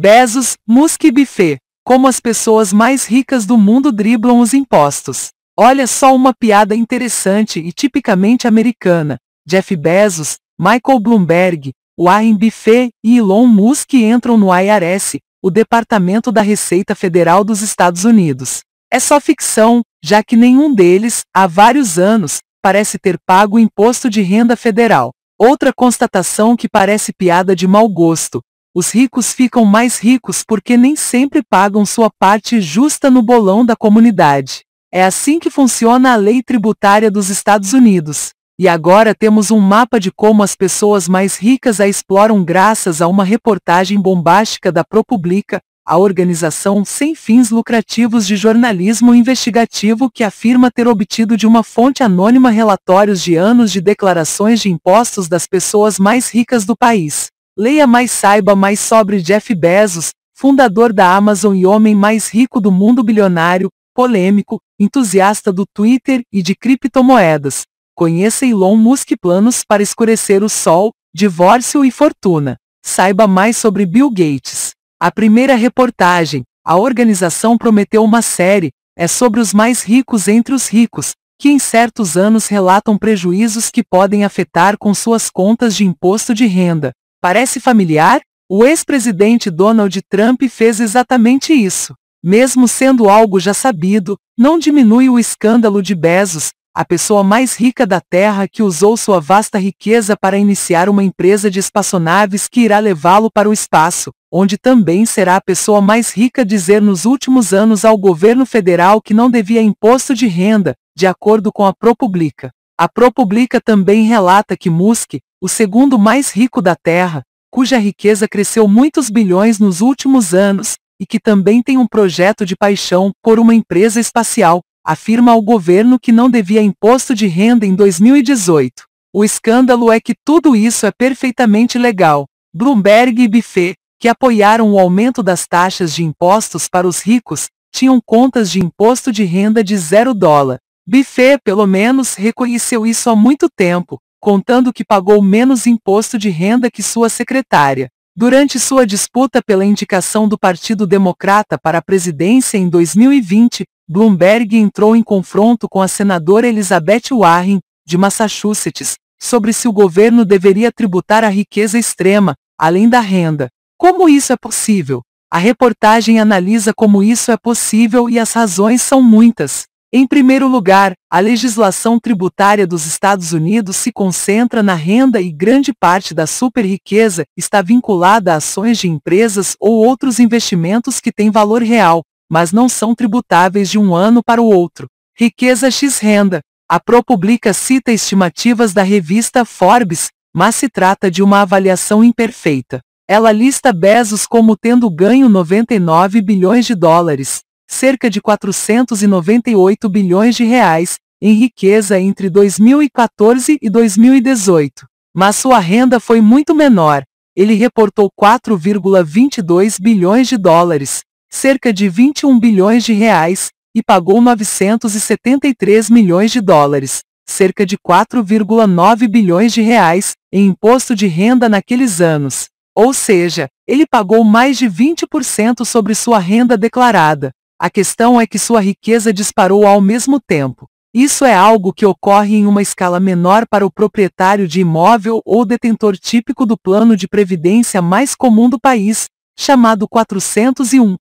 Bezos, Musk e Buffet. Como as pessoas mais ricas do mundo driblam os impostos. Olha só uma piada interessante e tipicamente americana. Jeff Bezos, Michael Bloomberg, Warren Buffet e Elon Musk entram no IRS, o Departamento da Receita Federal dos Estados Unidos. É só ficção, já que nenhum deles, há vários anos, parece ter pago o imposto de renda federal. Outra constatação que parece piada de mau gosto, os ricos ficam mais ricos porque nem sempre pagam sua parte justa no bolão da comunidade. É assim que funciona a lei tributária dos Estados Unidos. E agora temos um mapa de como as pessoas mais ricas a exploram graças a uma reportagem bombástica da ProPublica, a organização sem fins lucrativos de jornalismo investigativo que afirma ter obtido de uma fonte anônima relatórios de anos de declarações de impostos das pessoas mais ricas do país. Leia mais saiba mais sobre Jeff Bezos, fundador da Amazon e homem mais rico do mundo bilionário, polêmico, entusiasta do Twitter e de criptomoedas. Conheça Elon Musk planos para escurecer o sol, divórcio e fortuna. Saiba mais sobre Bill Gates. A primeira reportagem, a organização prometeu uma série, é sobre os mais ricos entre os ricos, que em certos anos relatam prejuízos que podem afetar com suas contas de imposto de renda. Parece familiar? O ex-presidente Donald Trump fez exatamente isso. Mesmo sendo algo já sabido, não diminui o escândalo de Bezos, a pessoa mais rica da Terra que usou sua vasta riqueza para iniciar uma empresa de espaçonaves que irá levá-lo para o espaço, onde também será a pessoa mais rica dizer nos últimos anos ao governo federal que não devia imposto de renda, de acordo com a ProPublica. A ProPublica também relata que Musk, o segundo mais rico da Terra, cuja riqueza cresceu muitos bilhões nos últimos anos, e que também tem um projeto de paixão por uma empresa espacial, afirma ao governo que não devia imposto de renda em 2018. O escândalo é que tudo isso é perfeitamente legal. Bloomberg e Buffet, que apoiaram o aumento das taxas de impostos para os ricos, tinham contas de imposto de renda de zero dólar. Buffet, pelo menos, reconheceu isso há muito tempo, contando que pagou menos imposto de renda que sua secretária. Durante sua disputa pela indicação do Partido Democrata para a presidência em 2020, Bloomberg entrou em confronto com a senadora Elizabeth Warren, de Massachusetts, sobre se o governo deveria tributar a riqueza extrema, além da renda. Como isso é possível? A reportagem analisa como isso é possível e as razões são muitas. Em primeiro lugar, a legislação tributária dos Estados Unidos se concentra na renda e grande parte da super riqueza está vinculada a ações de empresas ou outros investimentos que têm valor real, mas não são tributáveis de um ano para o outro. Riqueza X Renda. A ProPublica cita estimativas da revista Forbes, mas se trata de uma avaliação imperfeita. Ela lista Bezos como tendo ganho 99 bilhões de dólares, cerca de 498 bilhões de reais, em riqueza entre 2014 e 2018. Mas sua renda foi muito menor. Ele reportou 4,22 bilhões de dólares, cerca de 21 bilhões de reais, e pagou 973 milhões de dólares, cerca de 4,9 bilhões de reais, em imposto de renda naqueles anos. Ou seja, ele pagou mais de 20% sobre sua renda declarada. A questão é que sua riqueza disparou ao mesmo tempo. Isso é algo que ocorre em uma escala menor para o proprietário de imóvel ou detentor típico do plano de previdência mais comum do país, chamado 401k,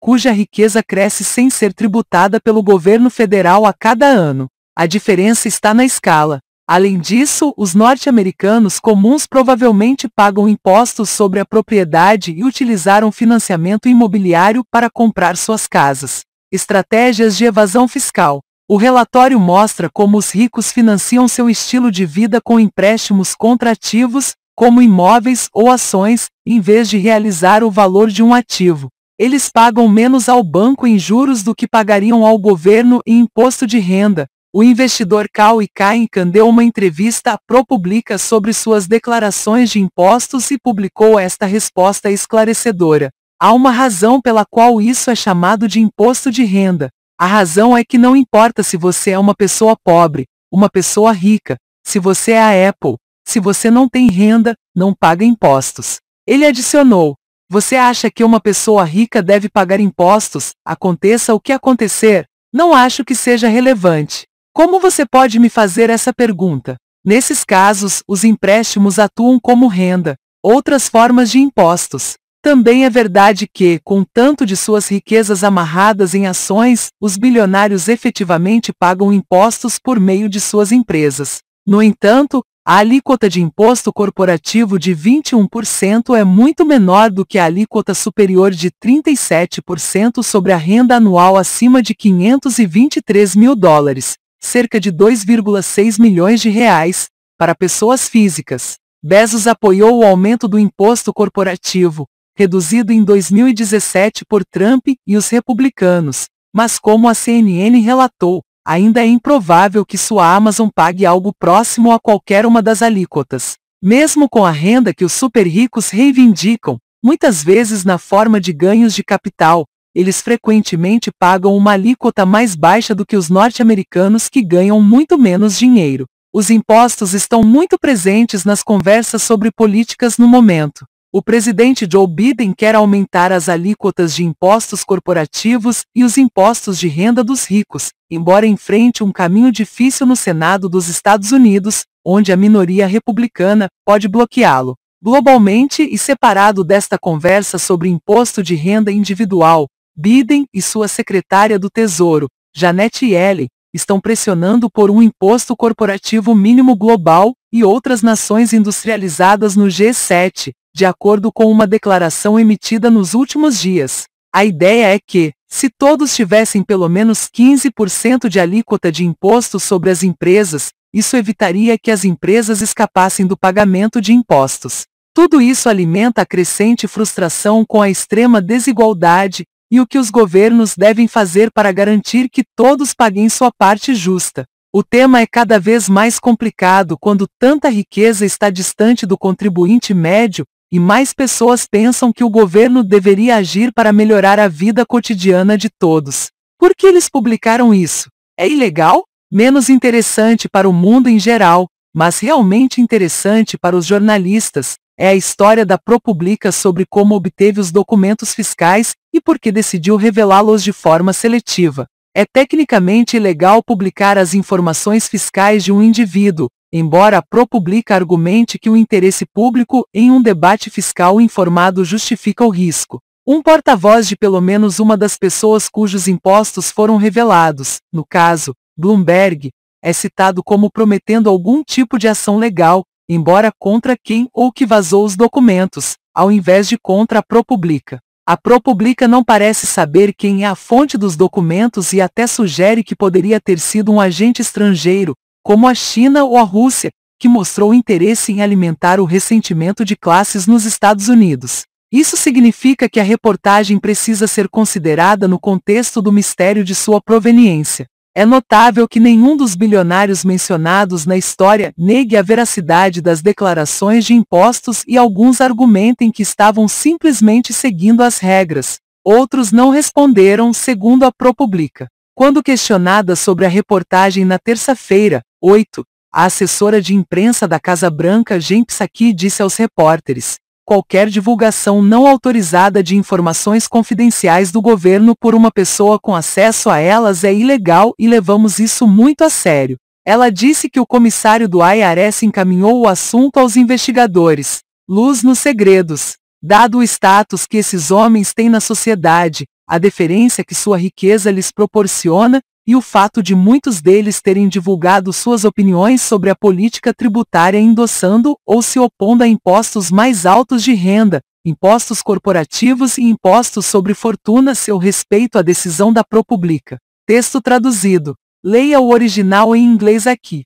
cuja riqueza cresce sem ser tributada pelo governo federal a cada ano. A diferença está na escala. Além disso, os norte-americanos comuns provavelmente pagam impostos sobre a propriedade e utilizaram financiamento imobiliário para comprar suas casas. Estratégias de evasão fiscal. O relatório mostra como os ricos financiam seu estilo de vida com empréstimos contra ativos, como imóveis ou ações, em vez de realizar o valor de um ativo. Eles pagam menos ao banco em juros do que pagariam ao governo em imposto de renda, o investidor Cal e Kainkan deu uma entrevista à ProPublica sobre suas declarações de impostos e publicou esta resposta esclarecedora. Há uma razão pela qual isso é chamado de imposto de renda. A razão é que não importa se você é uma pessoa pobre, uma pessoa rica, se você é a Apple, se você não tem renda, não paga impostos. Ele adicionou: Você acha que uma pessoa rica deve pagar impostos, aconteça o que acontecer? Não acho que seja relevante. Como você pode me fazer essa pergunta? Nesses casos, os empréstimos atuam como renda, outras formas de impostos. Também é verdade que, com tanto de suas riquezas amarradas em ações, os bilionários efetivamente pagam impostos por meio de suas empresas. No entanto, a alíquota de imposto corporativo de 21% é muito menor do que a alíquota superior de 37% sobre a renda anual acima de 523 mil dólares, cerca de 2,6 milhões de reais, para pessoas físicas. Bezos apoiou o aumento do imposto corporativo, reduzido em 2017 por Trump e os republicanos, mas como a CNN relatou, ainda é improvável que sua Amazon pague algo próximo a qualquer uma das alíquotas. Mesmo com a renda que os super ricos reivindicam, muitas vezes na forma de ganhos de capital, eles frequentemente pagam uma alíquota mais baixa do que os norte-americanos que ganham muito menos dinheiro. Os impostos estão muito presentes nas conversas sobre políticas no momento. O presidente Joe Biden quer aumentar as alíquotas de impostos corporativos e os impostos de renda dos ricos, embora enfrente um caminho difícil no Senado dos Estados Unidos, onde a minoria republicana pode bloqueá-lo. Globalmente e separado desta conversa sobre imposto de renda individual, Biden e sua secretária do Tesouro, Janet Yellen, estão pressionando por um imposto corporativo mínimo global e outras nações industrializadas no G7, de acordo com uma declaração emitida nos últimos dias. A ideia é que, se todos tivessem pelo menos 15% de alíquota de imposto sobre as empresas, isso evitaria que as empresas escapassem do pagamento de impostos. Tudo isso alimenta a crescente frustração com a extrema desigualdade, e o que os governos devem fazer para garantir que todos paguem sua parte justa. O tema é cada vez mais complicado quando tanta riqueza está distante do contribuinte médio e mais pessoas pensam que o governo deveria agir para melhorar a vida cotidiana de todos. Por que eles publicaram isso? É ilegal? Menos interessante para o mundo em geral, mas realmente interessante para os jornalistas, é a história da ProPublica sobre como obteve os documentos fiscais e por que decidiu revelá-los de forma seletiva. É tecnicamente ilegal publicar as informações fiscais de um indivíduo, embora a ProPublica argumente que o interesse público em um debate fiscal informado justifica o risco. Um porta-voz de pelo menos uma das pessoas cujos impostos foram revelados, no caso, Bloomberg, é citado como prometendo algum tipo de ação legal, embora contra quem ou que vazou os documentos, ao invés de contra a ProPublica. A ProPublica não parece saber quem é a fonte dos documentos e até sugere que poderia ter sido um agente estrangeiro, como a China ou a Rússia, que mostrou interesse em alimentar o ressentimento de classes nos Estados Unidos. Isso significa que a reportagem precisa ser considerada no contexto do mistério de sua proveniência. É notável que nenhum dos bilionários mencionados na história negue a veracidade das declarações de impostos e alguns argumentem que estavam simplesmente seguindo as regras. Outros não responderam, segundo a ProPublica. Quando questionada sobre a reportagem na terça-feira, 8, a assessora de imprensa da Casa Branca, Jen Psaki, disse aos repórteres: qualquer divulgação não autorizada de informações confidenciais do governo por uma pessoa com acesso a elas é ilegal e levamos isso muito a sério. Ela disse que o comissário do IRS encaminhou o assunto aos investigadores. Luz nos segredos. Dado o status que esses homens têm na sociedade, a deferência que sua riqueza lhes proporciona, e o fato de muitos deles terem divulgado suas opiniões sobre a política tributária endossando ou se opondo a impostos mais altos de renda, impostos corporativos e impostos sobre fortuna seu respeito à decisão da ProPublica. Texto traduzido. Leia o original em inglês aqui.